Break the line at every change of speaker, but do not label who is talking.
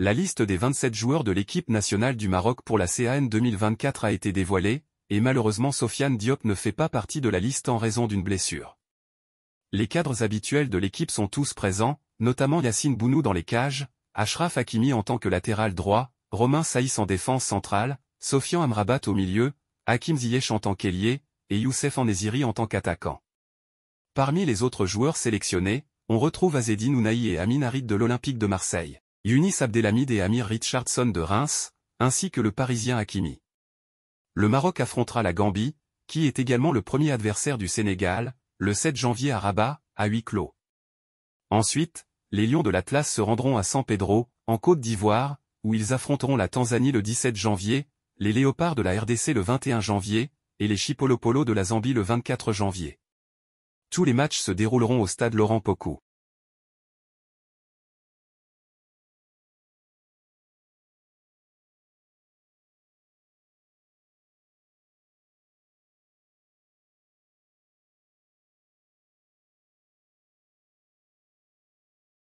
La liste des 27 joueurs de l'équipe nationale du Maroc pour la CAN 2024 a été dévoilée, et malheureusement Sofiane Diop ne fait pas partie de la liste en raison d'une blessure. Les cadres habituels de l'équipe sont tous présents, notamment Yacine Bounou dans les cages, Ashraf Hakimi en tant que latéral droit, Romain Saïs en défense centrale, Sofian Amrabat au milieu, Hakim Ziyech en tant qu'ailier, et Youssef Enesiri en tant qu'attaquant. Parmi les autres joueurs sélectionnés, on retrouve Azedine Ounaï et Amin Harit de l'Olympique de Marseille. Yunis Abdelhamid et Amir Richardson de Reims, ainsi que le Parisien Hakimi. Le Maroc affrontera la Gambie, qui est également le premier adversaire du Sénégal, le 7 janvier à Rabat, à huis clos. Ensuite, les Lions de l'Atlas se rendront à San Pedro, en Côte d'Ivoire, où ils affronteront la Tanzanie le 17 janvier, les Léopards de la RDC le 21 janvier, et les Chipolopolo de la Zambie le 24 janvier. Tous les matchs se dérouleront
au stade Laurent Pocou.